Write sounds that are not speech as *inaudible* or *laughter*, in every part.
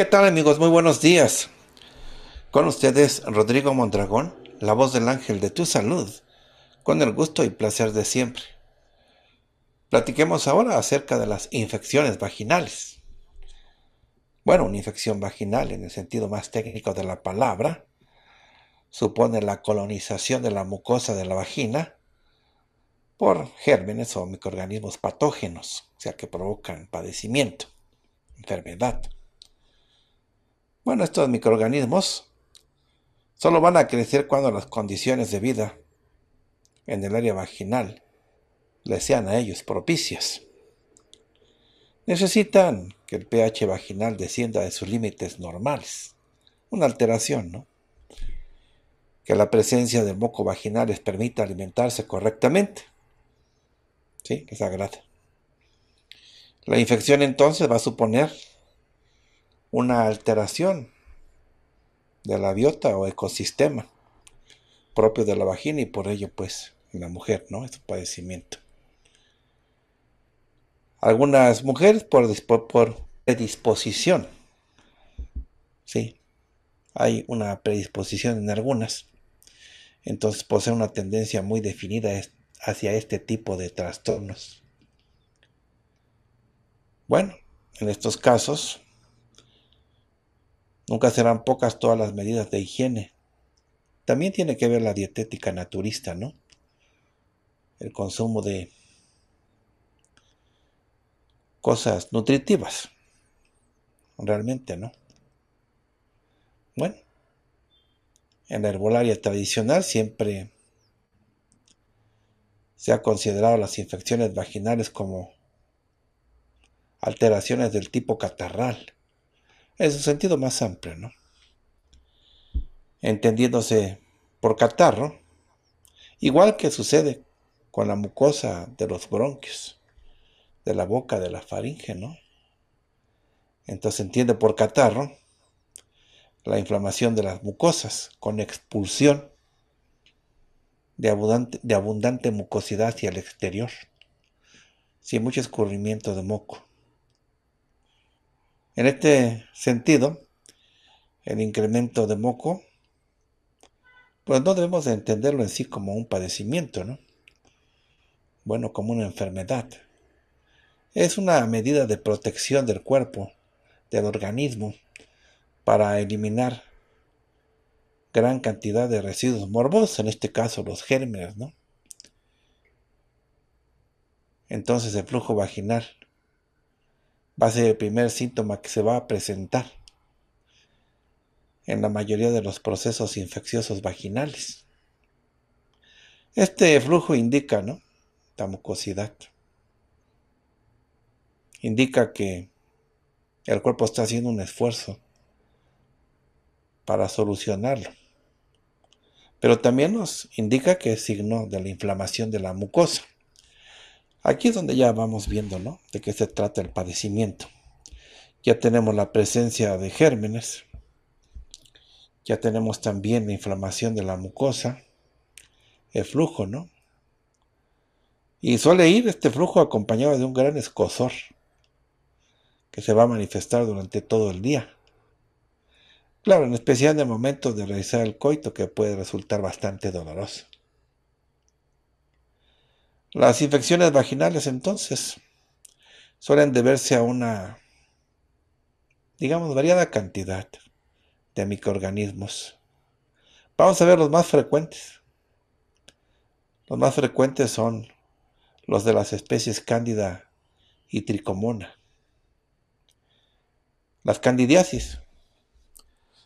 ¿qué tal amigos? Muy buenos días. Con ustedes Rodrigo Mondragón, la voz del ángel de tu salud, con el gusto y placer de siempre. Platiquemos ahora acerca de las infecciones vaginales. Bueno, una infección vaginal en el sentido más técnico de la palabra supone la colonización de la mucosa de la vagina por gérmenes o microorganismos patógenos, o sea que provocan padecimiento, enfermedad. Bueno, estos microorganismos solo van a crecer cuando las condiciones de vida en el área vaginal les sean a ellos propicias. Necesitan que el pH vaginal descienda de sus límites normales. Una alteración, ¿no? Que la presencia del moco vaginal les permita alimentarse correctamente. ¿Sí? Les agrada. La infección entonces va a suponer una alteración de la biota o ecosistema propio de la vagina y por ello pues la mujer, ¿no? Es un padecimiento. Algunas mujeres por, por predisposición, ¿sí? Hay una predisposición en algunas. Entonces posee una tendencia muy definida hacia este tipo de trastornos. Bueno, en estos casos Nunca serán pocas todas las medidas de higiene. También tiene que ver la dietética naturista, ¿no? El consumo de cosas nutritivas. Realmente, ¿no? Bueno, en la herbolaria tradicional siempre se ha considerado las infecciones vaginales como alteraciones del tipo catarral en su sentido más amplio, ¿no? Entendiéndose por catarro, igual que sucede con la mucosa de los bronquios, de la boca, de la faringe, ¿no? Entonces entiende por catarro la inflamación de las mucosas con expulsión de abundante, de abundante mucosidad hacia el exterior, sin mucho escurrimiento de moco. En este sentido, el incremento de moco, pues no debemos entenderlo en sí como un padecimiento, ¿no? Bueno, como una enfermedad. Es una medida de protección del cuerpo, del organismo, para eliminar gran cantidad de residuos morbosos, en este caso los gérmenes, ¿no? Entonces el flujo vaginal va a ser el primer síntoma que se va a presentar en la mayoría de los procesos infecciosos vaginales. Este flujo indica, ¿no? La mucosidad. Indica que el cuerpo está haciendo un esfuerzo para solucionarlo. Pero también nos indica que es signo de la inflamación de la mucosa. Aquí es donde ya vamos viendo, De qué se trata el padecimiento. Ya tenemos la presencia de gérmenes. Ya tenemos también la inflamación de la mucosa. El flujo, ¿no? Y suele ir este flujo acompañado de un gran escozor que se va a manifestar durante todo el día. Claro, en especial en el momento de realizar el coito que puede resultar bastante doloroso. Las infecciones vaginales entonces suelen deberse a una, digamos, variada cantidad de microorganismos. Vamos a ver los más frecuentes. Los más frecuentes son los de las especies cándida y tricomona. Las candidiasis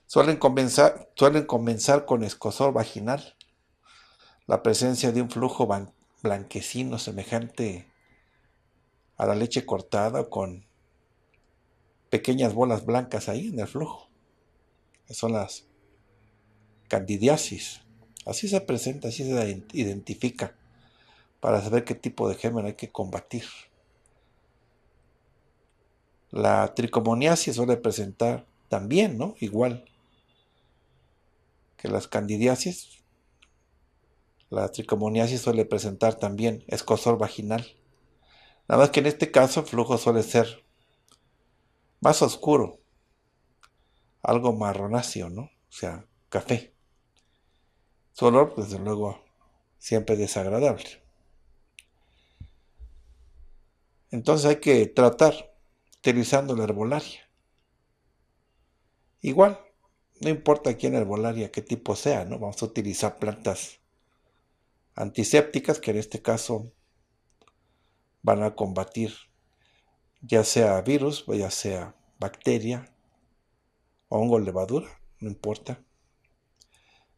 suelen comenzar, suelen comenzar con escosor vaginal, la presencia de un flujo blanquecino semejante a la leche cortada con pequeñas bolas blancas ahí en el flujo. son las candidiasis. Así se presenta, así se identifica para saber qué tipo de germen hay que combatir. La tricomoniasis suele presentar también, ¿no? Igual que las candidiasis, la tricomoniasis suele presentar también escosor vaginal. Nada más que en este caso el flujo suele ser más oscuro, algo marronáceo, ¿no? O sea, café. Su olor, desde luego, siempre desagradable. Entonces hay que tratar utilizando la herbolaria. Igual, no importa quién herbolaria, qué tipo sea, ¿no? Vamos a utilizar plantas antisépticas que en este caso van a combatir ya sea virus, ya sea bacteria, hongo, levadura, no importa.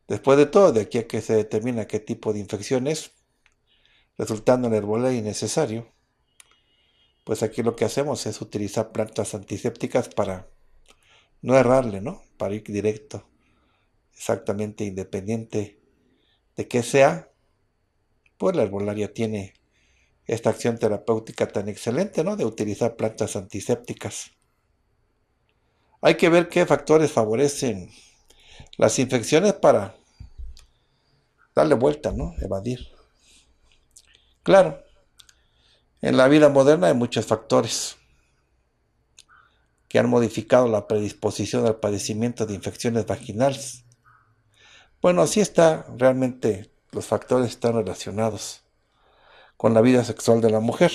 Después de todo, de aquí a que se determina qué tipo de infección es, resultando en herbolaria innecesario, pues aquí lo que hacemos es utilizar plantas antisépticas para no errarle, ¿no? Para ir directo, exactamente independiente de qué sea, pues la herbolaria tiene esta acción terapéutica tan excelente, ¿no? De utilizar plantas antisépticas. Hay que ver qué factores favorecen las infecciones para darle vuelta, ¿no? Evadir. Claro, en la vida moderna hay muchos factores que han modificado la predisposición al padecimiento de infecciones vaginales. Bueno, así está realmente los factores están relacionados con la vida sexual de la mujer.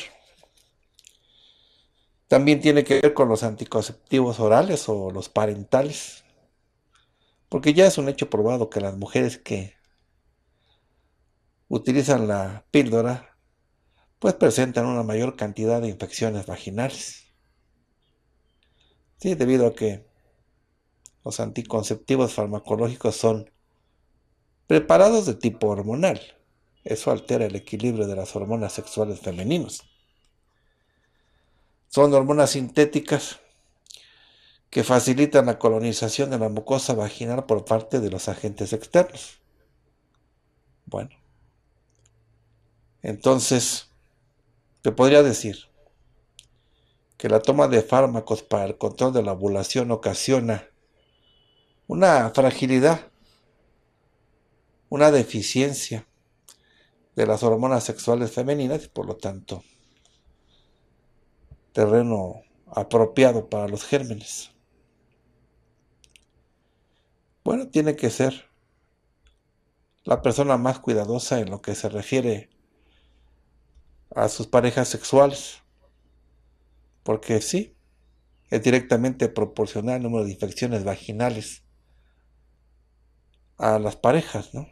También tiene que ver con los anticonceptivos orales o los parentales, porque ya es un hecho probado que las mujeres que utilizan la píldora, pues presentan una mayor cantidad de infecciones vaginales. Sí, debido a que los anticonceptivos farmacológicos son preparados de tipo hormonal. Eso altera el equilibrio de las hormonas sexuales femeninas. Son hormonas sintéticas que facilitan la colonización de la mucosa vaginal por parte de los agentes externos. Bueno, entonces, te podría decir que la toma de fármacos para el control de la ovulación ocasiona una fragilidad una deficiencia de las hormonas sexuales femeninas y por lo tanto terreno apropiado para los gérmenes. Bueno, tiene que ser la persona más cuidadosa en lo que se refiere a sus parejas sexuales, porque sí, es directamente proporcional el número de infecciones vaginales a las parejas, ¿no?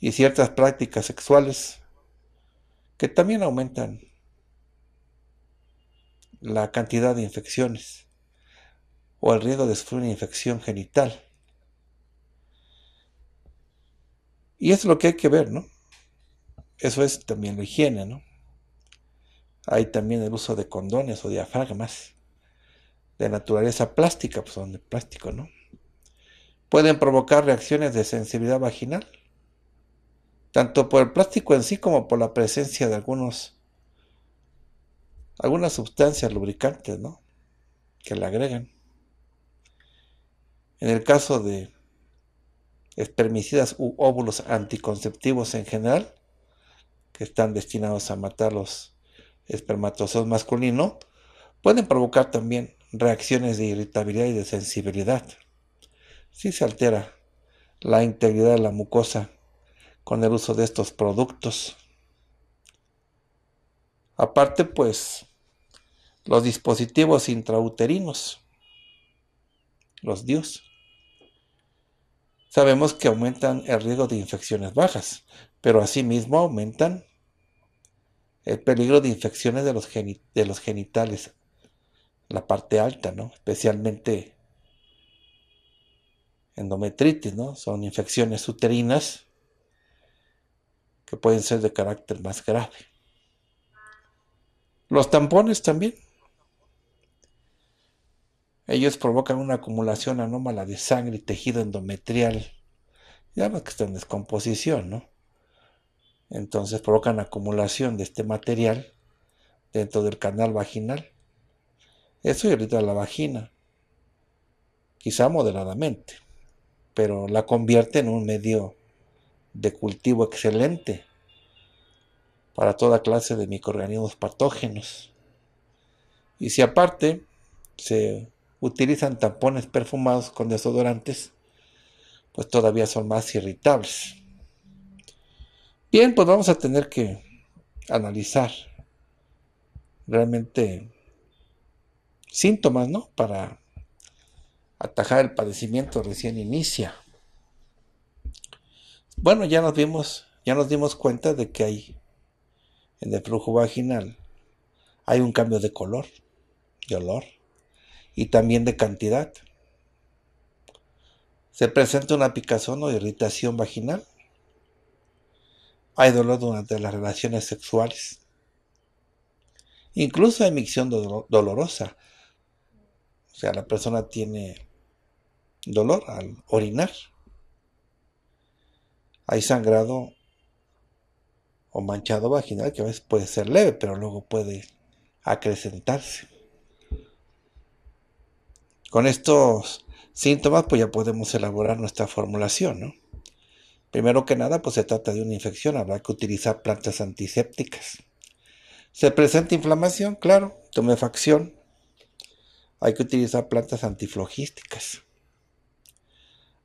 y ciertas prácticas sexuales que también aumentan la cantidad de infecciones o el riesgo de sufrir una infección genital. Y es lo que hay que ver, ¿no? Eso es también la higiene, ¿no? Hay también el uso de condones o diafragmas de naturaleza plástica, pues son de plástico, ¿no? Pueden provocar reacciones de sensibilidad vaginal tanto por el plástico en sí como por la presencia de algunos algunas sustancias lubricantes, ¿no? Que le agregan. En el caso de espermicidas u óvulos anticonceptivos en general, que están destinados a matar los espermatozoides masculinos, pueden provocar también reacciones de irritabilidad y de sensibilidad. Si se altera la integridad de la mucosa con el uso de estos productos. Aparte, pues, los dispositivos intrauterinos, los DIOS. Sabemos que aumentan el riesgo de infecciones bajas, pero asimismo aumentan el peligro de infecciones de los, de los genitales, la parte alta, ¿no? Especialmente endometritis, ¿no? Son infecciones uterinas que pueden ser de carácter más grave. Los tampones también. Ellos provocan una acumulación anómala de sangre y tejido endometrial. Ya más que está en descomposición, ¿no? Entonces provocan acumulación de este material dentro del canal vaginal. Eso irrita la vagina, quizá moderadamente, pero la convierte en un medio de cultivo excelente para toda clase de microorganismos patógenos. Y si aparte se utilizan tampones perfumados con desodorantes, pues todavía son más irritables. Bien, pues vamos a tener que analizar realmente síntomas, ¿no? Para atajar el padecimiento recién inicia. Bueno, ya nos vimos, ya nos dimos cuenta de que hay en el flujo vaginal hay un cambio de color, de olor y también de cantidad. Se presenta una picazón o irritación vaginal. Hay dolor durante las relaciones sexuales. Incluso hay micción dolorosa. O sea, la persona tiene dolor al orinar hay sangrado o manchado vaginal que a veces puede ser leve, pero luego puede acrecentarse. Con estos síntomas pues ya podemos elaborar nuestra formulación, Primero que nada, pues se trata de una infección, habrá que utilizar plantas antisépticas. Se presenta inflamación, claro, tumefacción. Hay que utilizar plantas antiflogísticas.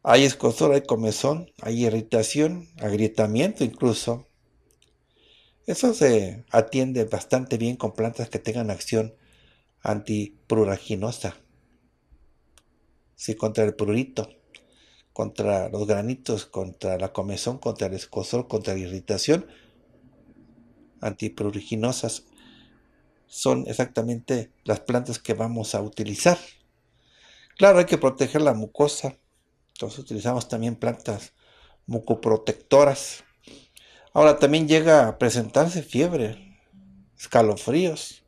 Hay escozor, hay comezón, hay irritación, agrietamiento incluso. Eso se atiende bastante bien con plantas que tengan acción antipruraginosa. Sí, contra el prurito, contra los granitos, contra la comezón, contra el escozor, contra la irritación. Antipruriginosas son exactamente las plantas que vamos a utilizar. Claro, hay que proteger la mucosa, entonces utilizamos también plantas mucoprotectoras. Ahora también llega a presentarse fiebre, escalofríos,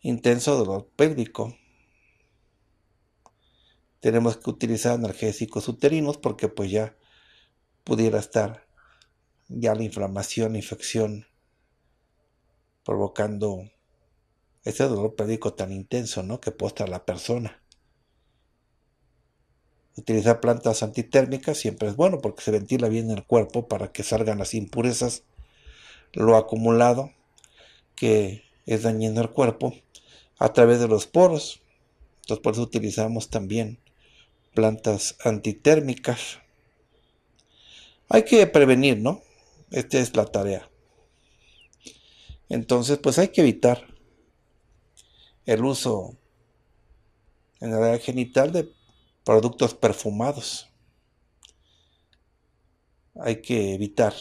intenso dolor pélvico. Tenemos que utilizar analgésicos uterinos porque pues ya pudiera estar ya la inflamación, infección provocando ese dolor pélvico tan intenso, ¿no? Que postra la persona. Utilizar plantas antitérmicas siempre es bueno porque se ventila bien el cuerpo para que salgan las impurezas, lo acumulado que es dañando el cuerpo a través de los poros. Entonces por eso utilizamos también plantas antitérmicas. Hay que prevenir, ¿no? Esta es la tarea. Entonces, pues hay que evitar el uso en la área genital de productos perfumados. Hay que evitar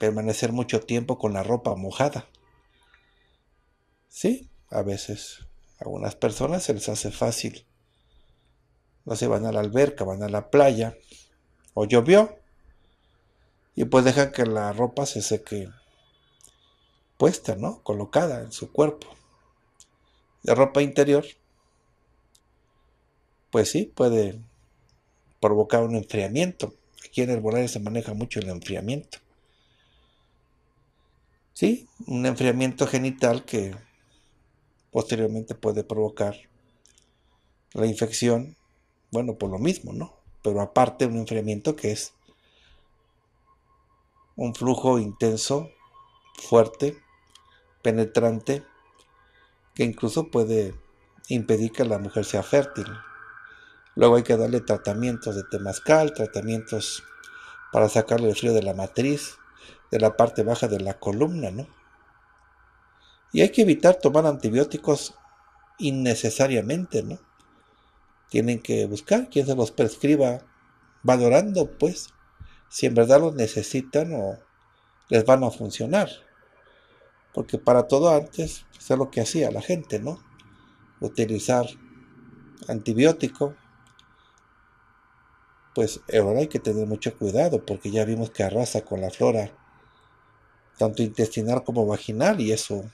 permanecer mucho tiempo con la ropa mojada. Sí, a veces a algunas personas se les hace fácil. No se van a la alberca, van a la playa o llovió y pues dejan que la ropa se seque puesta, ¿no? Colocada en su cuerpo. La ropa interior pues sí, puede provocar un enfriamiento. Aquí en el volario se maneja mucho el enfriamiento. Sí, un enfriamiento genital que posteriormente puede provocar la infección, bueno, por lo mismo, ¿no? Pero aparte un enfriamiento que es un flujo intenso, fuerte, penetrante, que incluso puede impedir que la mujer sea fértil. Luego hay que darle tratamientos de temazcal, tratamientos para sacarle el frío de la matriz, de la parte baja de la columna, ¿no? Y hay que evitar tomar antibióticos innecesariamente, ¿no? Tienen que buscar quien se los prescriba, valorando, pues, si en verdad los necesitan o les van a funcionar. Porque para todo antes, eso pues, es lo que hacía la gente, ¿no? Utilizar antibiótico pues ahora hay que tener mucho cuidado porque ya vimos que arrasa con la flora, tanto intestinal como vaginal, y eso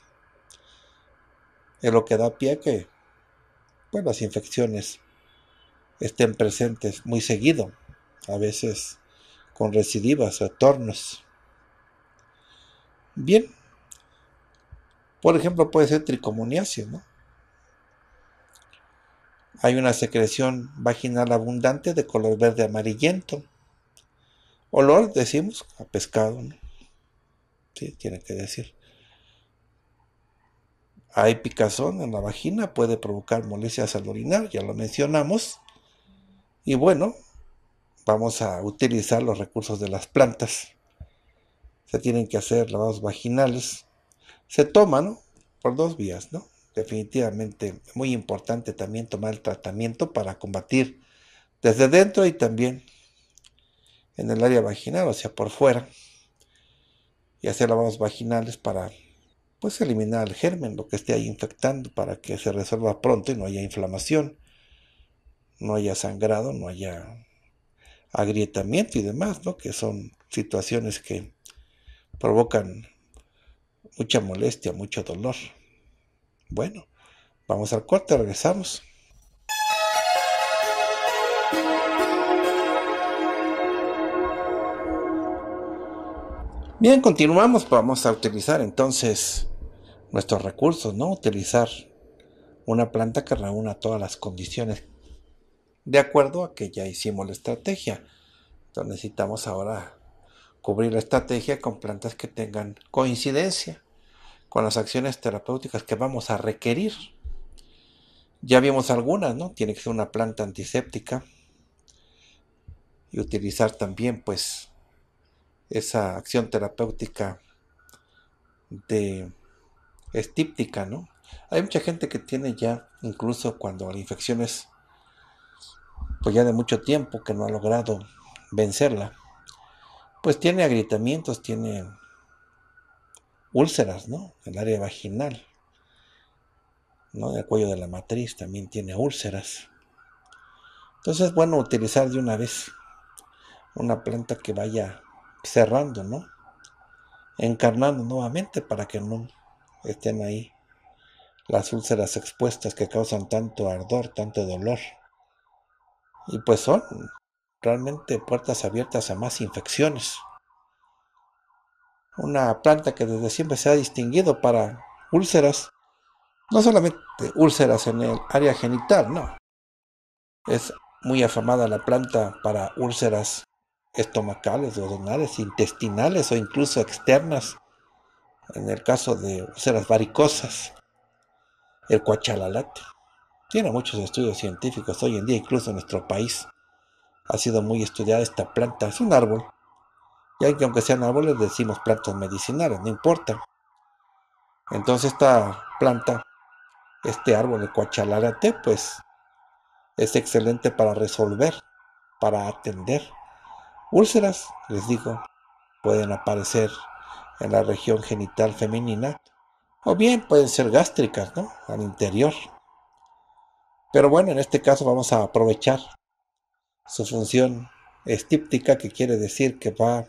es lo que da pie a que pues, las infecciones estén presentes muy seguido, a veces con recidivas, retornos. Bien, por ejemplo, puede ser tricomoniasis, ¿no? Hay una secreción vaginal abundante de color verde amarillento. Olor, decimos, a pescado. ¿no? Sí, tiene que decir. Hay picazón en la vagina, puede provocar molestias al orinar, ya lo mencionamos. Y bueno, vamos a utilizar los recursos de las plantas. Se tienen que hacer lavados vaginales. Se toman ¿no? por dos vías, ¿no? definitivamente muy importante también tomar el tratamiento para combatir desde dentro y también en el área vaginal, o sea, por fuera, y hacer lavados vaginales para pues eliminar el germen, lo que esté ahí infectando, para que se resuelva pronto y no haya inflamación, no haya sangrado, no haya agrietamiento y demás, que son situaciones que provocan mucha molestia, mucho dolor. Bueno, vamos al corte, regresamos. Bien, continuamos. Vamos a utilizar entonces nuestros recursos, ¿no? Utilizar una planta que reúna todas las condiciones de acuerdo a que ya hicimos la estrategia. Entonces necesitamos ahora cubrir la estrategia con plantas que tengan coincidencia con las acciones terapéuticas que vamos a requerir. Ya vimos algunas, ¿no? Tiene que ser una planta antiséptica y utilizar también pues esa acción terapéutica de estíptica, ¿no? Hay mucha gente que tiene ya, incluso cuando la infección es pues ya de mucho tiempo que no ha logrado vencerla, pues tiene agrietamientos, tiene úlceras, ¿no? El área vaginal, ¿no? El cuello de la matriz también tiene úlceras. Entonces es bueno utilizar de una vez una planta que vaya cerrando, ¿no? Encarnando nuevamente para que no estén ahí las úlceras expuestas que causan tanto ardor, tanto dolor. Y pues son realmente puertas abiertas a más infecciones una planta que desde siempre se ha distinguido para úlceras, no solamente úlceras en el área genital, no. Es muy afamada la planta para úlceras estomacales, duodenales, intestinales o incluso externas, en el caso de úlceras varicosas, el cuachalalate. Tiene muchos estudios científicos hoy en día, incluso en nuestro país. Ha sido muy estudiada esta planta. Es un árbol ya que aunque sean árboles, decimos plantas medicinales, no importa. Entonces esta planta, este árbol, de coachalarate, pues es excelente para resolver, para atender. Úlceras, les digo, pueden aparecer en la región genital femenina o bien pueden ser gástricas, ¿no? Al interior. Pero bueno, en este caso vamos a aprovechar su función estíptica, que quiere decir que va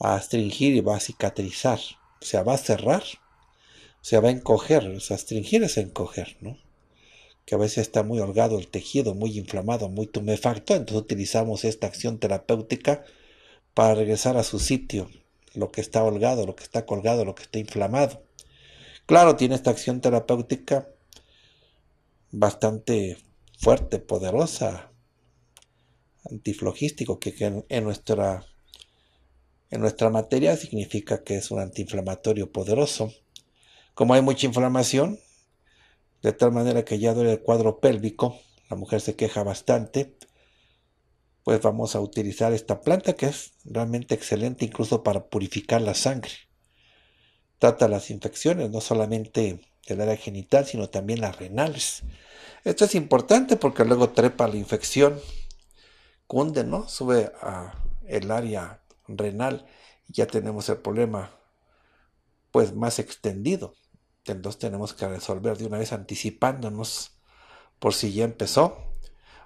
a astringir y va a cicatrizar, o sea, va a cerrar, o sea, va a encoger, o sea, astringir es encoger, ¿no? Que a veces está muy holgado el tejido, muy inflamado, muy tumefacto, entonces utilizamos esta acción terapéutica para regresar a su sitio, lo que está holgado, lo que está colgado, lo que está inflamado. Claro, tiene esta acción terapéutica bastante fuerte, poderosa, antiflogístico, que, en, nuestra en nuestra materia significa que es un antiinflamatorio poderoso. Como hay mucha inflamación, de tal manera que ya duele el cuadro pélvico, la mujer se queja bastante, pues vamos a utilizar esta planta que es realmente excelente incluso para purificar la sangre. Trata las infecciones, no solamente del área genital, sino también las renales. Esto es importante porque luego trepa la infección, cunde, ¿no? Sube a el área renal, ya tenemos el problema pues más extendido. Entonces tenemos que resolver de una vez anticipándonos por si ya empezó,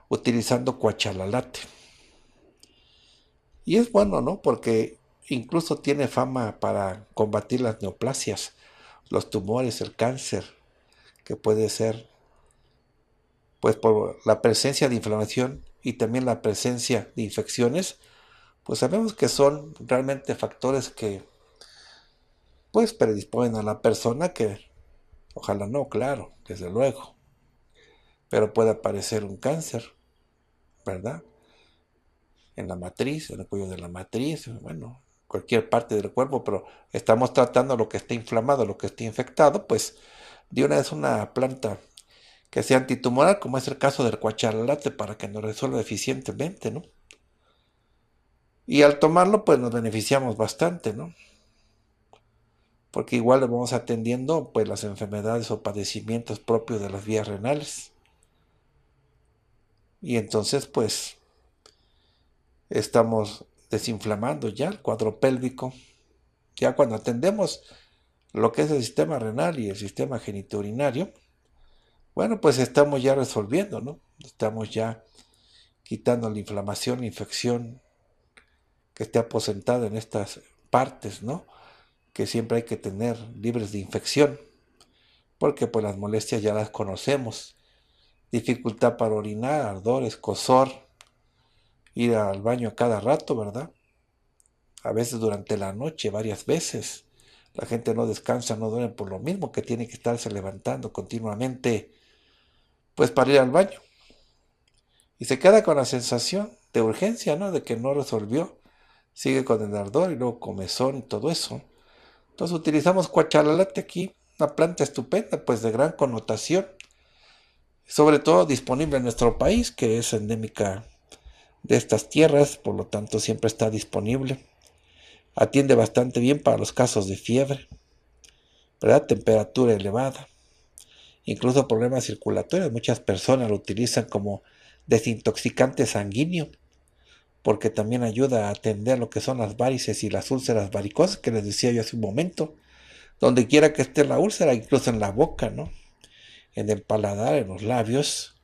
utilizando cuachalalate. Y es bueno, ¿no? Porque incluso tiene fama para combatir las neoplasias, los tumores, el cáncer, que puede ser pues por la presencia de inflamación y también la presencia de infecciones, pues sabemos que son realmente factores que pues predisponen a la persona que, ojalá no, claro, desde luego, pero puede aparecer un cáncer, ¿verdad? En la matriz, en el cuello de la matriz, bueno, cualquier parte del cuerpo, pero estamos tratando lo que esté inflamado, lo que esté infectado, pues de una es una planta que sea antitumoral, como es el caso del cuacharalate, para que nos resuelva eficientemente, ¿no? Y al tomarlo, pues nos beneficiamos bastante, ¿no? Porque igual le vamos atendiendo pues las enfermedades o padecimientos propios de las vías renales. Y entonces, pues, estamos desinflamando ya el cuadro pélvico. Ya cuando atendemos lo que es el sistema renal y el sistema genitourinario, bueno, pues estamos ya resolviendo, ¿no? Estamos ya quitando la inflamación, la infección, que esté aposentado en estas partes, ¿no? Que siempre hay que tener libres de infección, porque pues las molestias ya las conocemos. Dificultad para orinar, ardor, escosor, ir al baño a cada rato, ¿verdad? A veces durante la noche, varias veces. La gente no descansa, no duerme por lo mismo que tiene que estarse levantando continuamente, pues para ir al baño. Y se queda con la sensación de urgencia, ¿no? De que no resolvió sigue con el ardor y luego comezón y todo eso. Entonces utilizamos cuachalalate aquí, una planta estupenda, pues de gran connotación, sobre todo disponible en nuestro país, que es endémica de estas tierras, por lo tanto siempre está disponible. Atiende bastante bien para los casos de fiebre, ¿verdad? Temperatura elevada, incluso problemas circulatorios. Muchas personas lo utilizan como desintoxicante sanguíneo porque también ayuda a atender lo que son las varices y las úlceras varicosas que les decía yo hace un momento. Donde quiera que esté la úlcera, incluso en la boca, ¿no? En el paladar, en los labios,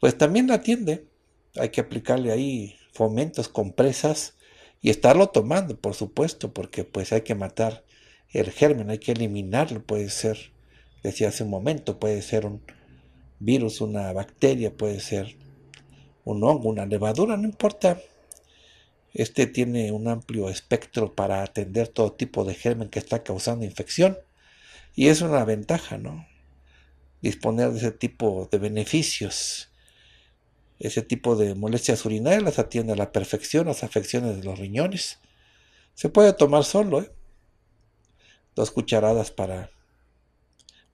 pues también la atiende. Hay que aplicarle ahí fomentos, compresas y estarlo tomando, por supuesto, porque pues hay que matar el germen, hay que eliminarlo, puede ser, decía hace un momento, puede ser un virus, una bacteria, puede ser un hongo, una levadura, no importa. Este tiene un amplio espectro para atender todo tipo de germen que está causando infección. Y es una ventaja, ¿no? Disponer de ese tipo de beneficios. Ese tipo de molestias urinarias las atiende a la perfección, las afecciones de los riñones. Se puede tomar solo, ¿eh? Dos cucharadas para...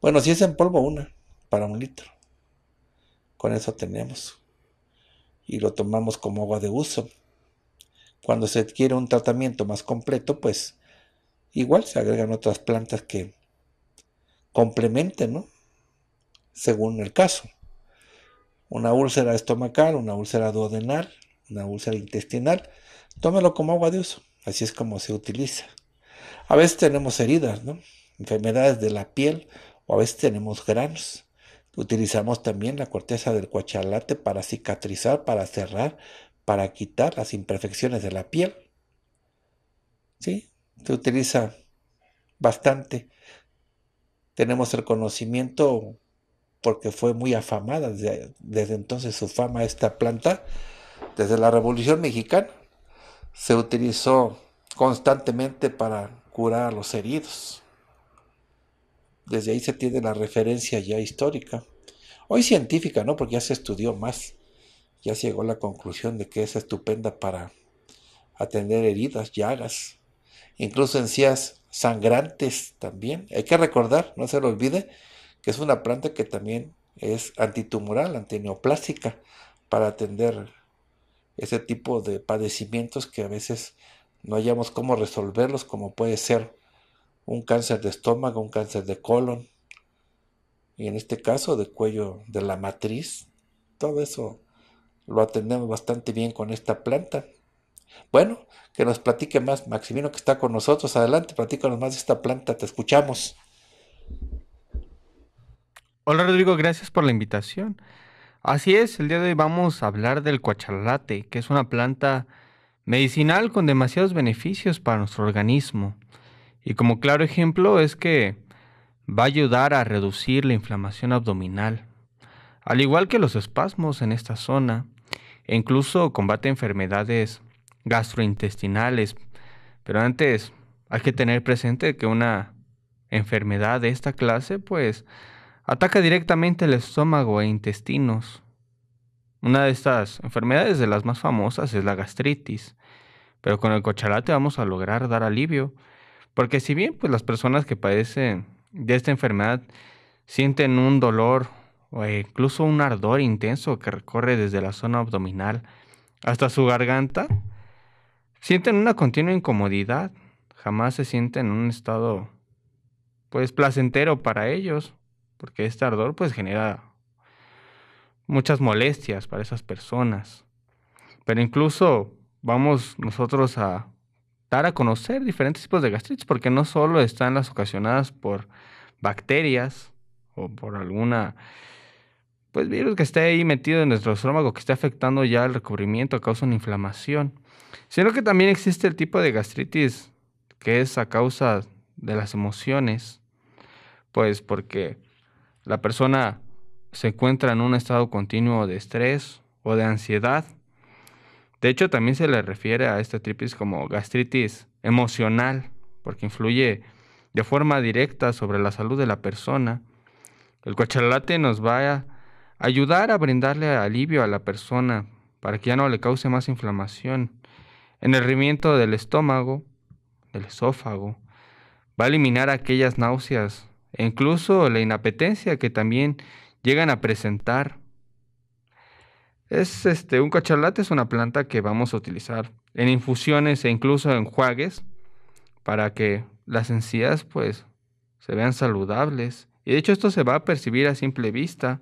Bueno, si es en polvo, una, para un litro. Con eso tenemos y lo tomamos como agua de uso. Cuando se adquiere un tratamiento más completo, pues igual se agregan otras plantas que complementen, ¿no? Según el caso. Una úlcera estomacal, una úlcera duodenal, una úlcera intestinal, tómelo como agua de uso. Así es como se utiliza. A veces tenemos heridas, ¿no? Enfermedades de la piel o a veces tenemos granos. Utilizamos también la corteza del cuachalate para cicatrizar, para cerrar, para quitar las imperfecciones de la piel. ¿Sí? Se utiliza bastante. Tenemos el conocimiento porque fue muy afamada desde, desde entonces su fama esta planta. Desde la Revolución Mexicana se utilizó constantemente para curar a los heridos. Desde ahí se tiene la referencia ya histórica. Hoy científica, ¿no? Porque ya se estudió más. Ya se llegó a la conclusión de que es estupenda para atender heridas, llagas, incluso encías sangrantes también. Hay que recordar, no se lo olvide, que es una planta que también es antitumoral, antineoplástica, para atender ese tipo de padecimientos que a veces no hallamos cómo resolverlos, como puede ser un cáncer de estómago, un cáncer de colon, y en este caso de cuello de la matriz. Todo eso lo atendemos bastante bien con esta planta. Bueno, que nos platique más Maximino que está con nosotros. Adelante, platícanos más de esta planta, te escuchamos. Hola Rodrigo, gracias por la invitación. Así es, el día de hoy vamos a hablar del cuachalate, que es una planta medicinal con demasiados beneficios para nuestro organismo. Y como claro ejemplo es que va a ayudar a reducir la inflamación abdominal, al igual que los espasmos en esta zona, e incluso combate enfermedades gastrointestinales. Pero antes hay que tener presente que una enfermedad de esta clase pues ataca directamente el estómago e intestinos. Una de estas enfermedades de las más famosas es la gastritis, pero con el cochalate vamos a lograr dar alivio porque si bien pues, las personas que padecen de esta enfermedad sienten un dolor o incluso un ardor intenso que recorre desde la zona abdominal hasta su garganta, sienten una continua incomodidad, jamás se sienten en un estado pues placentero para ellos, porque este ardor pues genera muchas molestias para esas personas. Pero incluso vamos nosotros a dar a conocer diferentes tipos de gastritis, porque no solo están las ocasionadas por bacterias o por alguna pues virus que esté ahí metido en nuestro estómago que esté afectando ya el recubrimiento, a causa una inflamación, sino que también existe el tipo de gastritis que es a causa de las emociones, pues porque la persona se encuentra en un estado continuo de estrés o de ansiedad de hecho, también se le refiere a este tripis como gastritis emocional, porque influye de forma directa sobre la salud de la persona. El cuachalate nos va a ayudar a brindarle alivio a la persona para que ya no le cause más inflamación. En el rimiento del estómago, del esófago, va a eliminar aquellas náuseas e incluso la inapetencia que también llegan a presentar es este, un cacharlate es una planta que vamos a utilizar en infusiones e incluso en juagues para que las encías pues se vean saludables. Y de hecho esto se va a percibir a simple vista,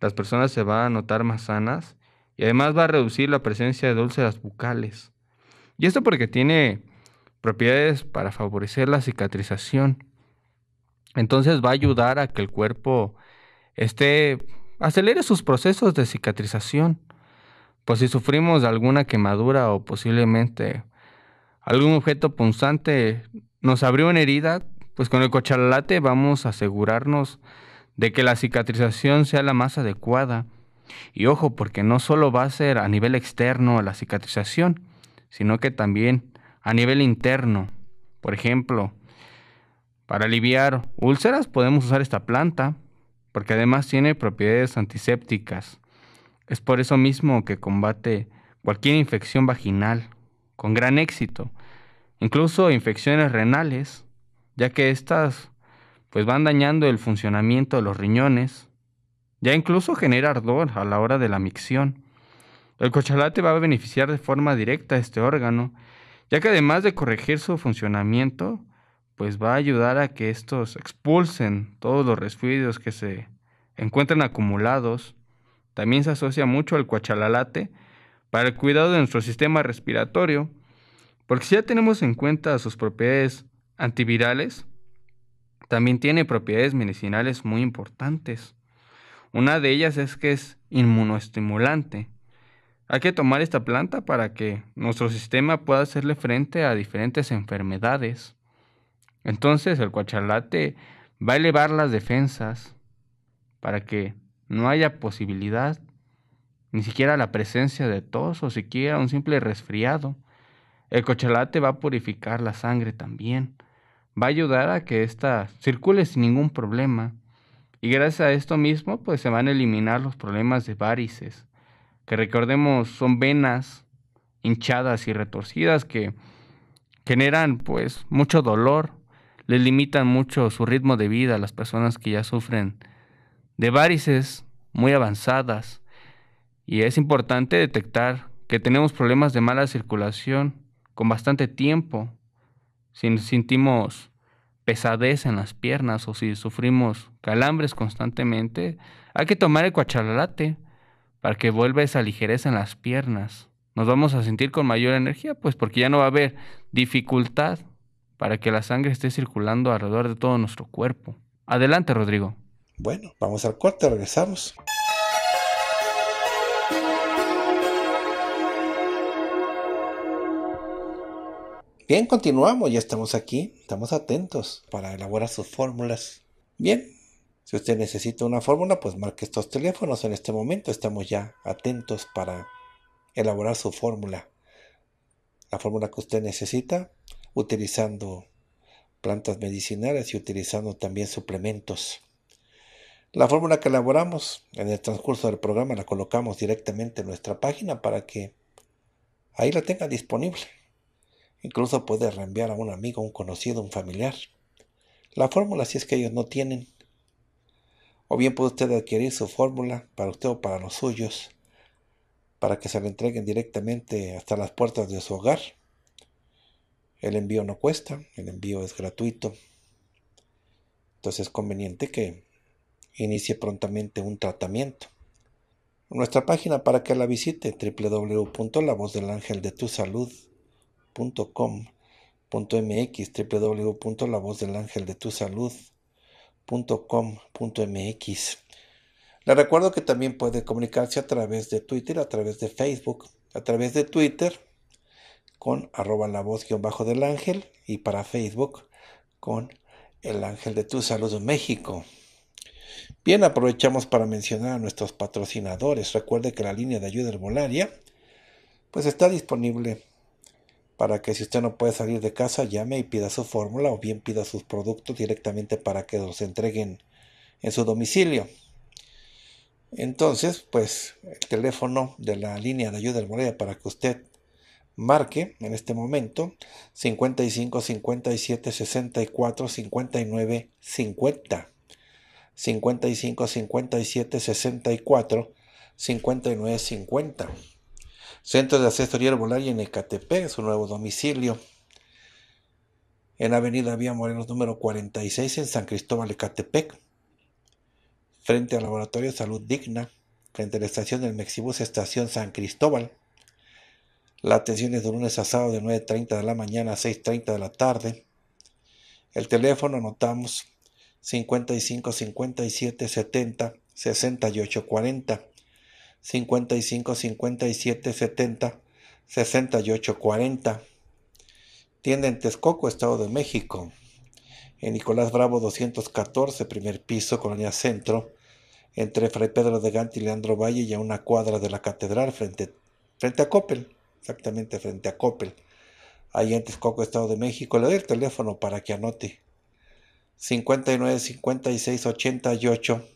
las personas se van a notar más sanas y además va a reducir la presencia de dulces bucales. Y esto porque tiene propiedades para favorecer la cicatrización. Entonces va a ayudar a que el cuerpo esté acelere sus procesos de cicatrización. Pues si sufrimos alguna quemadura o posiblemente algún objeto punzante nos abrió una herida, pues con el cochalate vamos a asegurarnos de que la cicatrización sea la más adecuada. Y ojo, porque no solo va a ser a nivel externo la cicatrización, sino que también a nivel interno. Por ejemplo, para aliviar úlceras podemos usar esta planta, porque además tiene propiedades antisépticas. Es por eso mismo que combate cualquier infección vaginal con gran éxito, incluso infecciones renales, ya que estas pues van dañando el funcionamiento de los riñones, ya incluso genera ardor a la hora de la micción. El cochalate va a beneficiar de forma directa a este órgano, ya que además de corregir su funcionamiento, pues va a ayudar a que estos expulsen todos los residuos que se encuentran acumulados también se asocia mucho al cuachalalate para el cuidado de nuestro sistema respiratorio, porque si ya tenemos en cuenta sus propiedades antivirales, también tiene propiedades medicinales muy importantes. Una de ellas es que es inmunoestimulante. Hay que tomar esta planta para que nuestro sistema pueda hacerle frente a diferentes enfermedades. Entonces el cuachalate va a elevar las defensas para que no haya posibilidad, ni siquiera la presencia de tos o siquiera un simple resfriado. El cochalate va a purificar la sangre también, va a ayudar a que ésta circule sin ningún problema. Y gracias a esto mismo, pues se van a eliminar los problemas de varices, que recordemos son venas hinchadas y retorcidas que generan pues mucho dolor, les limitan mucho su ritmo de vida a las personas que ya sufren de varices muy avanzadas y es importante detectar que tenemos problemas de mala circulación con bastante tiempo, si sentimos pesadez en las piernas o si sufrimos calambres constantemente, hay que tomar el cuachalate para que vuelva esa ligereza en las piernas. Nos vamos a sentir con mayor energía, pues porque ya no va a haber dificultad para que la sangre esté circulando alrededor de todo nuestro cuerpo. Adelante, Rodrigo. Bueno, vamos al corte, regresamos. Bien, continuamos, ya estamos aquí, estamos atentos para elaborar sus fórmulas. Bien, si usted necesita una fórmula, pues marque estos teléfonos en este momento, estamos ya atentos para elaborar su fórmula. La fórmula que usted necesita, utilizando plantas medicinales y utilizando también suplementos. La fórmula que elaboramos en el transcurso del programa la colocamos directamente en nuestra página para que ahí la tenga disponible. Incluso puede reenviar a un amigo, un conocido, un familiar. La fórmula si es que ellos no tienen. O bien puede usted adquirir su fórmula para usted o para los suyos, para que se la entreguen directamente hasta las puertas de su hogar. El envío no cuesta, el envío es gratuito. Entonces es conveniente que inicie prontamente un tratamiento. Nuestra página para que la visite www.lavozdelangeldetusalud.com.mx www.lavozdelangeldetusalud.com.mx Le recuerdo que también puede comunicarse a través de Twitter, a través de Facebook, a través de Twitter con arroba la voz guión bajo del ángel y para Facebook con el ángel de tu salud México. Bien, aprovechamos para mencionar a nuestros patrocinadores. Recuerde que la línea de ayuda herbolaria pues está disponible para que si usted no puede salir de casa, llame y pida su fórmula o bien pida sus productos directamente para que los entreguen en su domicilio. Entonces, pues el teléfono de la línea de ayuda herbolaria para que usted marque en este momento 55 57 64 59 50. 55 57 64 59 50. Centro de Asesoría Herbolaria en Ecatepec, su nuevo domicilio. En Avenida Vía Moreno número 46 en San Cristóbal, Ecatepec. Frente al Laboratorio de Salud Digna, frente a la estación del Mexibus Estación San Cristóbal. La atención es de lunes a sábado de 9.30 de la mañana a 6.30 de la tarde. El teléfono anotamos 55 57 70 68 40 55 57 70 68 40 tienda en Texcoco, Estado de México en Nicolás Bravo 214 primer piso Colonia Centro entre Fray Pedro de Gante y Leandro Valle y a una cuadra de la catedral frente, a Coppel exactamente frente a Coppel ahí en Texcoco, Estado de México le doy el teléfono para que anote 59 56 88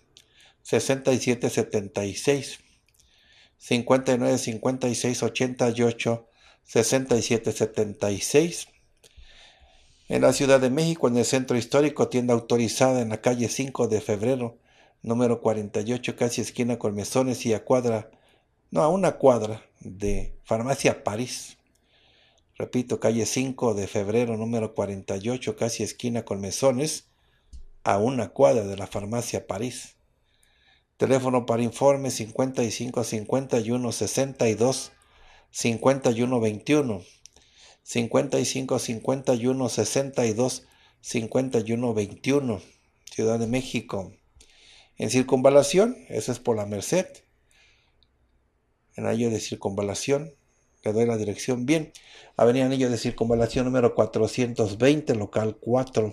67 76 59 56 88 67 76 en la Ciudad de México, en el Centro Histórico, tienda autorizada en la calle 5 de febrero, número 48, casi esquina con mesones y a cuadra, no, a una cuadra de Farmacia París. Repito, calle 5 de febrero, número 48, casi esquina con mesones a una cuadra de la farmacia París. Teléfono para informe 55 51 62 51 21 55 51 62 51 21 Ciudad de México. En circunvalación, eso es por la Merced. En Anillo de Circunvalación, le doy la dirección bien. Avenida Anillo de Circunvalación número 420, local 4.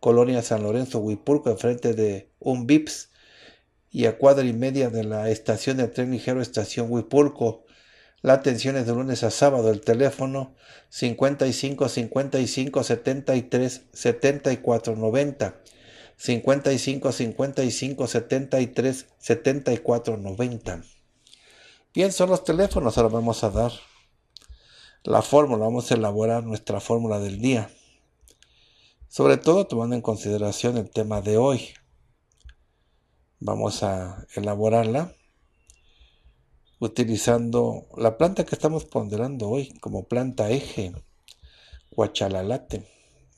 Colonia San Lorenzo Huipulco, enfrente de un VIPS y a cuadra y media de la estación de tren ligero Estación Huipulco. La atención es de lunes a sábado. El teléfono 55 55 73 74 90. 55 55 73 74 90. Bien, son los teléfonos. Ahora vamos a dar la fórmula. Vamos a elaborar nuestra fórmula del día sobre todo tomando en consideración el tema de hoy. Vamos a elaborarla utilizando la planta que estamos ponderando hoy como planta eje, guachalalate,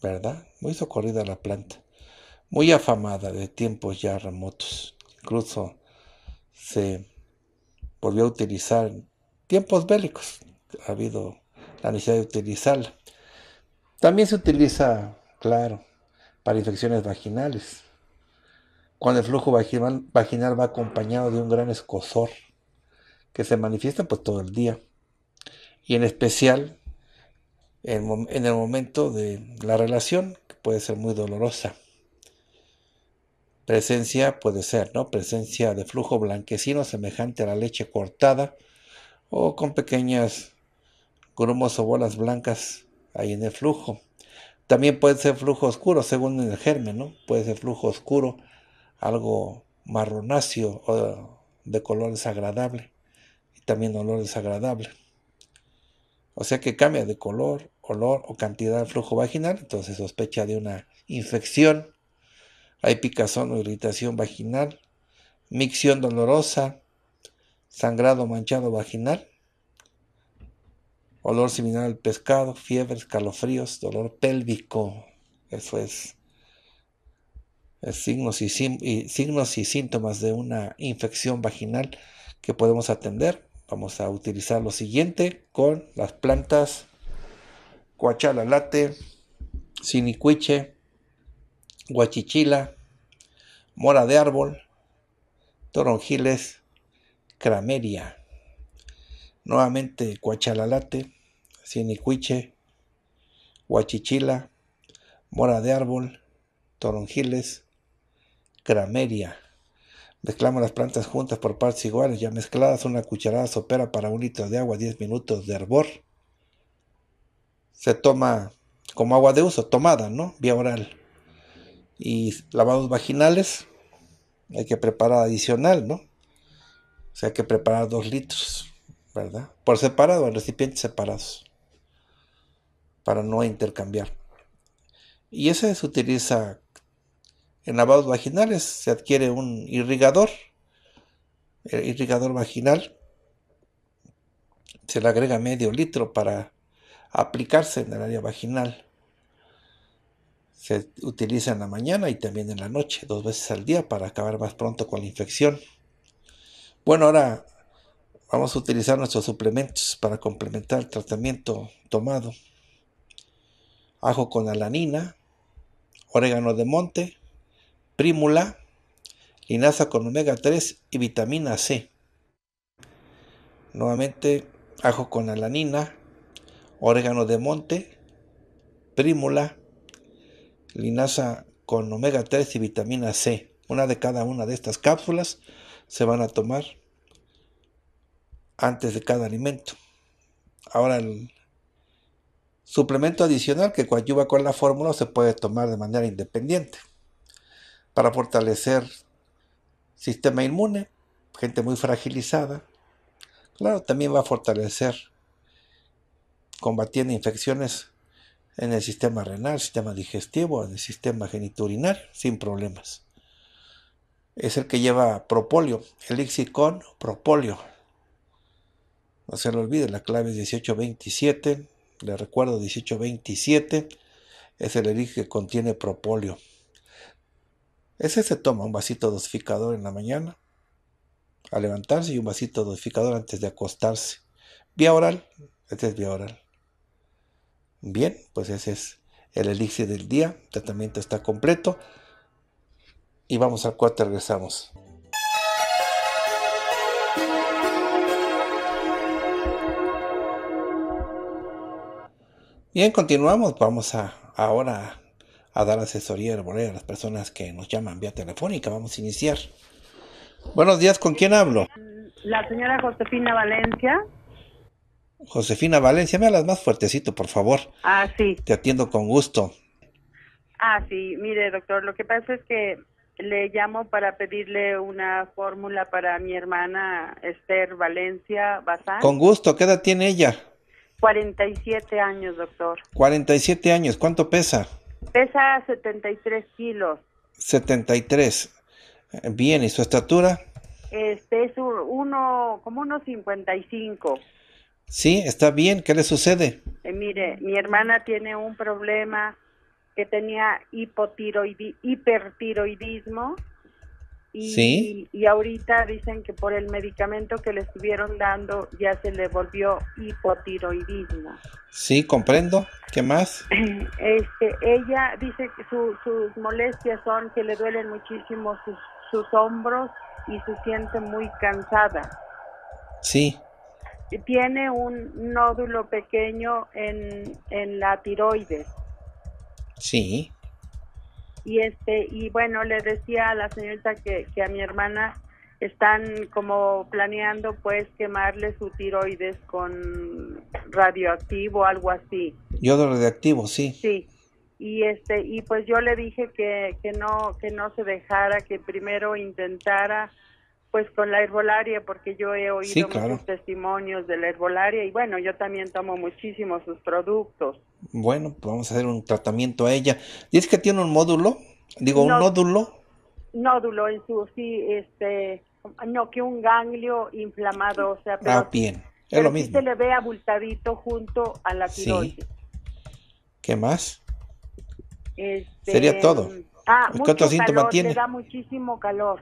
¿verdad? Muy socorrida la planta, muy afamada de tiempos ya remotos, incluso se volvió a utilizar en tiempos bélicos, ha habido la necesidad de utilizarla. También se utiliza Claro, para infecciones vaginales. Cuando el flujo vaginal, va acompañado de un gran escozor que se manifiesta pues todo el día. Y en especial en, en el momento de la relación, que puede ser muy dolorosa. Presencia puede ser, ¿no? Presencia de flujo blanquecino semejante a la leche cortada o con pequeñas grumos o bolas blancas ahí en el flujo. También puede ser flujo oscuro, según el germen, ¿no? Puede ser flujo oscuro, algo marronáceo o de color desagradable y también olor desagradable. O sea que cambia de color, olor o cantidad de flujo vaginal, entonces sospecha de una infección. Hay picazón o irritación vaginal, micción dolorosa, sangrado manchado vaginal, olor similar al pescado, fiebres, escalofríos, dolor pélvico. Eso es, signos, y, síntomas de una infección vaginal que podemos atender. Vamos a utilizar lo siguiente con las plantas cuachalalate, sinicuiche, guachichila, mora de árbol, toronjiles, crameria nuevamente Cuachalalate, Cienicuiche, Huachichila, Mora de Árbol, Toronjiles, Grameria. Mezclamos las plantas juntas por partes iguales, ya mezcladas, una cucharada sopera para un litro de agua, 10 minutos de hervor. Se toma como agua de uso, tomada, ¿no? Vía oral. Y lavados vaginales, hay que preparar adicional, ¿no? O sea, hay que preparar 2 litros. ¿verdad? Por separado, en recipientes separados, para no intercambiar. Y ese se utiliza en lavados vaginales, se adquiere un irrigador, el irrigador vaginal, se le agrega medio litro para aplicarse en el área vaginal. Se utiliza en la mañana y también en la noche, dos veces al día para acabar más pronto con la infección. Bueno, ahora Vamos a utilizar nuestros suplementos para complementar el tratamiento tomado. Ajo con alanina, orégano de monte, prímula, linaza con omega 3 y vitamina C. Nuevamente, ajo con alanina, orégano de monte, prímula, linaza con omega 3 y vitamina C. Una de cada una de estas cápsulas se van a tomar antes de cada alimento. Ahora el suplemento adicional que coadyuva con la fórmula se puede tomar de manera independiente para fortalecer sistema inmune, gente muy fragilizada. Claro, también va a fortalecer combatiendo infecciones en el sistema renal, sistema digestivo, en el sistema geniturinario, sin problemas. Es el que lleva Propolio, elixir con Propolio. No se lo olvide, la clave es 1827. Le recuerdo, 1827 es el elixir que contiene propóleo. Ese se toma un vasito dosificador en la mañana, al levantarse, y un vasito dosificador antes de acostarse. Vía oral, este es vía oral. Bien, pues ese es el elixir del día. El tratamiento está completo. Y vamos al cuarto, regresamos. Bien, continuamos. Vamos a ahora a dar asesoría a las personas que nos llaman vía telefónica. Vamos a iniciar. Buenos días, ¿con quién hablo? La señora Josefina Valencia. Josefina Valencia, me hablas más fuertecito, por favor. Ah, sí. Te atiendo con gusto. Ah, sí. Mire, doctor, lo que pasa es que le llamo para pedirle una fórmula para mi hermana Esther Valencia Bazán. Con gusto, ¿qué edad tiene ella? 47 años, doctor. 47 años, ¿cuánto pesa? Pesa 73 kilos. 73. Bien, ¿y su estatura? Este es uno, como unos 55. Sí, está bien, ¿qué le sucede? Eh, mire, mi hermana tiene un problema que tenía hipotiroidismo hipertiroidismo y, y, ahorita dicen que por el medicamento que le estuvieron dando ya se le volvió hipotiroidismo. Sí, comprendo. ¿Qué más? *clears throat* Este, ella dice que sus molestias son que le duelen muchísimo sus, hombros y se siente muy cansada. Sí. Tiene un nódulo pequeño en, en la tiroides. Sí y este y bueno le decía a la señorita que, a mi hermana están como planeando pues quemarle su tiroides con radioactivo o algo así yodo radioactivo sí sí y este y pues yo le dije que, que no que no se dejara que primero intentara pues con la herbolaria, porque yo he oído muchos testimonios de la herbolaria y bueno, yo también tomo muchísimo sus productos. Bueno, pues vamos a hacer un tratamiento a ella. ¿Y que tiene un módulo? Digo, un nódulo. Nódulo en su, sí, este, no, que un ganglio inflamado, o sea, pero, ah, bien. Es lo mismo. se le ve abultadito junto a la tiroides. ¿Qué más? Este, Sería todo. Ah, síntoma tiene? Le da muchísimo calor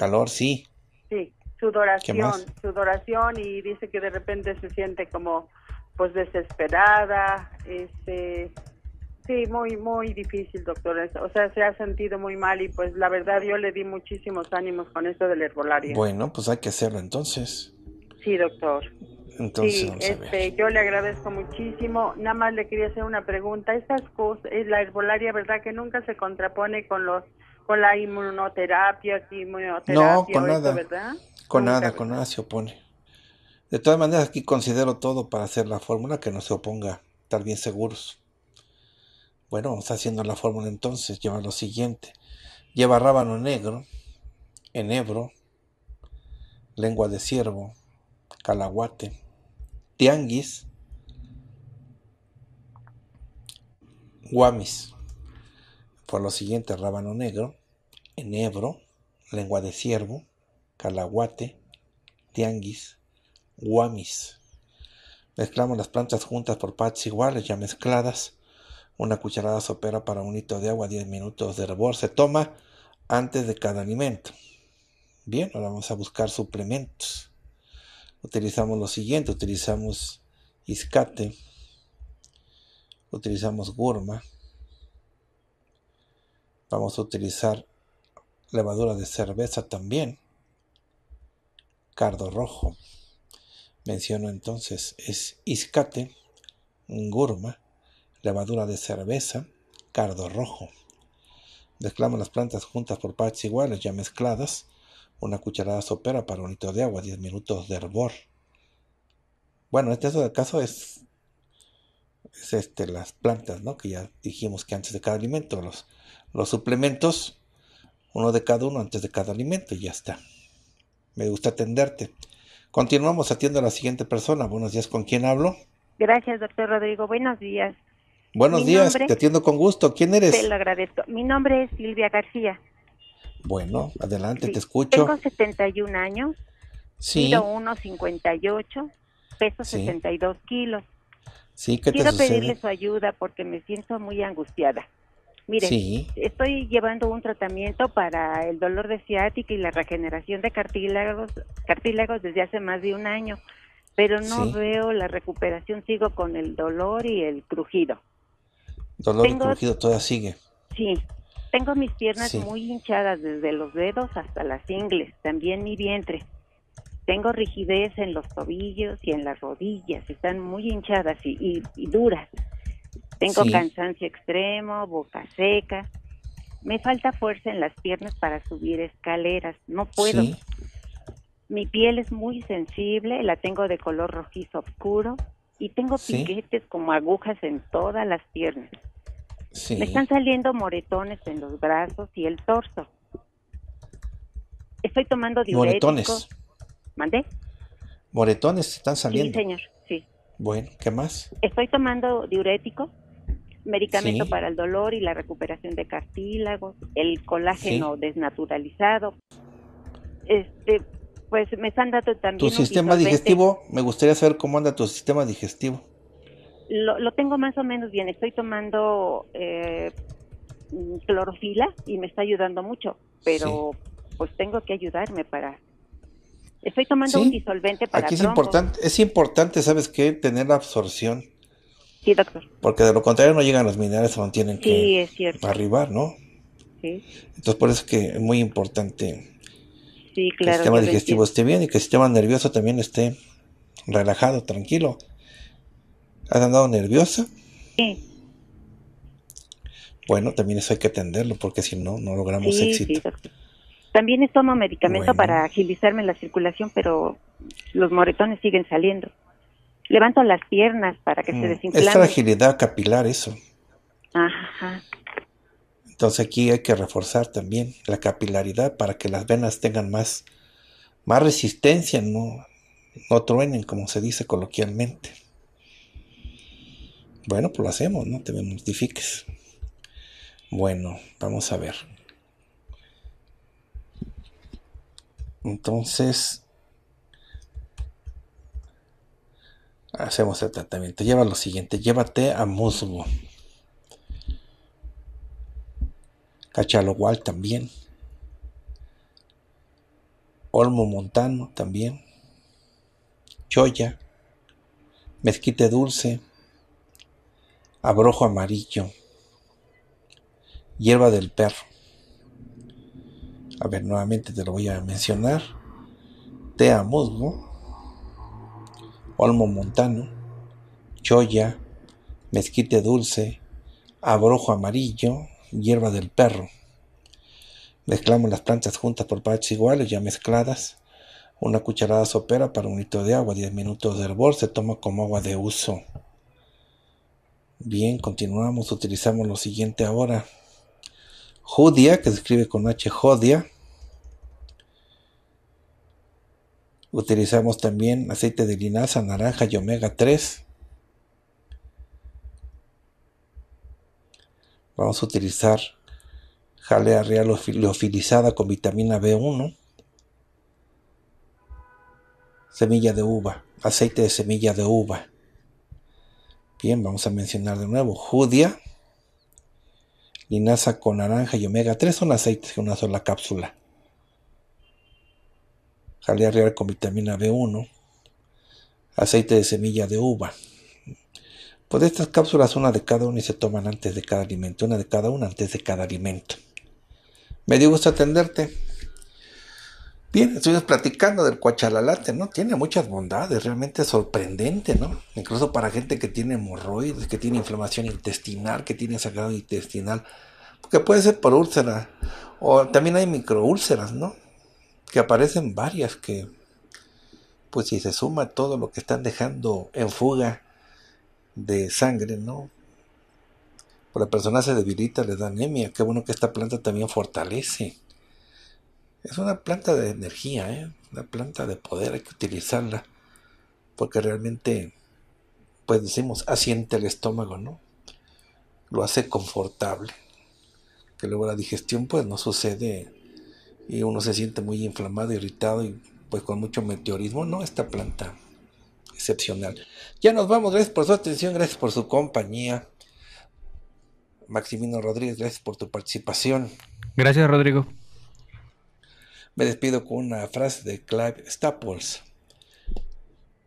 calor, sí. Sí, sudoración, sudoración y dice que de repente se siente como pues desesperada, este sí, muy muy difícil, doctor. O sea, se ha sentido muy mal y pues la verdad yo le di muchísimos ánimos con esto del herbolario. Bueno, pues hay que hacerlo entonces. Sí, doctor. Entonces, sí, este, yo le agradezco muchísimo. Nada más le quería hacer una pregunta. Estas cosas, eh, la herbolaria, ¿verdad que nunca se contrapone con los con la inmunoterapia, no, con nada. Con nada, con nada se opone. De todas maneras, aquí considero todo para hacer la fórmula que no se oponga, estar bien seguros. Bueno, vamos haciendo la fórmula entonces, lleva lo siguiente. Lleva rábano negro, enebro, lengua de ciervo, calaguate, tianguis, guamis. Por lo siguiente, rábano negro, enebro, lengua de ciervo, calaguate, tianguis, guamis. Mezclamos las plantas juntas por partes iguales, ya mezcladas. Una cucharada sopera para un hito de agua, 10 minutos de hervor. Se toma antes de cada alimento. Bien, ahora vamos a buscar suplementos. Utilizamos lo siguiente, utilizamos iscate, utilizamos gurma, vamos a utilizar levadura de cerveza también. Cardo rojo, menciono entonces, es iscate, gurma, levadura de cerveza, cardo rojo. Mezclamos las plantas juntas por partes iguales, ya mezcladas. Una cucharada sopera para un litro de agua, 10 minutos de hervor. Bueno, este caso es, es este, las plantas, ¿no? Que ya dijimos que antes de cada alimento, los, los suplementos uno de cada uno antes de cada alimento y ya está. Me gusta atenderte. Continuamos, atiendo a la siguiente persona. Buenos días, ¿con quién hablo? Gracias, doctor Rodrigo. Buenos días. Buenos días, te atiendo con gusto. ¿Quién eres? Te lo agradezco. Mi nombre es Silvia García. Bueno, adelante, te escucho. Tengo 71 años. Sí. Mido 1,58, peso 62 kilos. Sí, ¿qué te Quiero pedirle su ayuda porque me siento muy angustiada. Mire, estoy llevando un tratamiento para el dolor de ciática y la regeneración de cartílagos, cartílagos desde hace más de un año, pero no veo la recuperación, sigo con el dolor y el crujido. Dolor y crujido todavía sigue. Sí, tengo mis piernas muy hinchadas desde los dedos hasta las ingles, también mi vientre. Tengo rigidez en los tobillos y en las rodillas, están muy hinchadas y, y duras. Tengo cansancio extremo, boca seca. Me falta fuerza en las piernas para subir escaleras. No puedo. Mi piel es muy sensible, la tengo de color rojizo oscuro y tengo piquetes como agujas en todas las piernas. Me están saliendo moretones en los brazos y el torso. Estoy tomando diuréticos. Moretones. ¿Mandé? Moretones están saliendo. Sí, señor, sí. Bueno, ¿qué más? Estoy tomando diurético medicamento para el dolor y la recuperación de cartílagos, el colágeno desnaturalizado. Este, pues me están dando también. Tu sistema digestivo, me gustaría saber cómo anda tu sistema digestivo. Lo, tengo más o menos bien. Estoy tomando eh, clorofila y me está ayudando mucho, pero pues tengo que ayudarme para Estoy tomando un disolvente para Aquí es importante, es importante, ¿sabes qué? Tener la absorción. Sí, doctor. Porque de lo contrario no llegan los minerales a donde tienen que arribar, ¿no? Sí. Entonces por eso es que es muy importante que el sistema digestivo esté bien y que el sistema nervioso también esté relajado, tranquilo. ¿Has andado nerviosa? Sí. Bueno, también eso hay que atenderlo porque si no, no logramos sí, éxito. Sí, también tomo medicamento para agilizarme la circulación, pero los moretones siguen saliendo levanto las piernas para que se mm. desinflamen. Es fragilidad capilar eso. Ajá. Entonces aquí hay que reforzar también la capilaridad para que las venas tengan más, más resistencia, no, no truenen como se dice coloquialmente. Bueno, pues lo hacemos, no te modifiques. Bueno, vamos a ver. Entonces, Hacemos el tratamiento. Lleva lo siguiente, llévate a musgo. Cachalogual también. Olmo montano también. Choya. Mezquite dulce. Abrojo amarillo. Hierba del perro. A ver, nuevamente te lo voy a mencionar. a musgo Olmo Montano, cholla, Mezquite Dulce, Abrojo Amarillo, Hierba del Perro. Mezclamos las plantas juntas por partes iguales, ya mezcladas. Una cucharada sopera para un litro de agua, 10 minutos de hervor, se toma como agua de uso. Bien, continuamos, utilizamos lo siguiente ahora. Judia, que se escribe con H, Jodia Utilizamos también aceite de linaza, naranja y omega 3. Vamos a utilizar jalea real leofilizada con vitamina B1. Semilla de uva, aceite de semilla de uva. Bien, vamos a mencionar de nuevo judia, linaza con naranja y omega 3 son aceites en una sola cápsula jalea real con vitamina B1, aceite de semilla de uva. Pues estas cápsulas, una de cada una y se toman antes de cada alimento, una de cada una antes de cada alimento. Me dio gusto atenderte. Bien, estuvimos platicando del cuachalalate, ¿no? Tiene muchas bondades, realmente sorprendente, ¿no? Incluso para gente que tiene hemorroides, que tiene inflamación intestinal, que tiene sagrado intestinal, que puede ser por úlcera, o también hay microúlceras, ¿no? que aparecen varias que, pues si se suma todo lo que están dejando en fuga de sangre, ¿no? por la persona se debilita, le da anemia. Qué bueno que esta planta también fortalece. Es una planta de energía, ¿eh? una planta de poder, hay que utilizarla. Porque realmente, pues decimos, asiente el estómago, ¿no? Lo hace confortable. Que luego la digestión, pues no sucede y uno se siente muy inflamado, irritado y pues con mucho meteorismo. No, esta planta excepcional. Ya nos vamos, gracias por su atención, gracias por su compañía. Maximino Rodríguez, gracias por tu participación. Gracias, Rodrigo. Me despido con una frase de Clive Staples.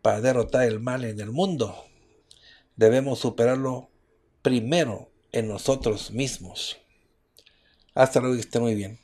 Para derrotar el mal en el mundo, debemos superarlo primero en nosotros mismos. Hasta luego, que esté muy bien.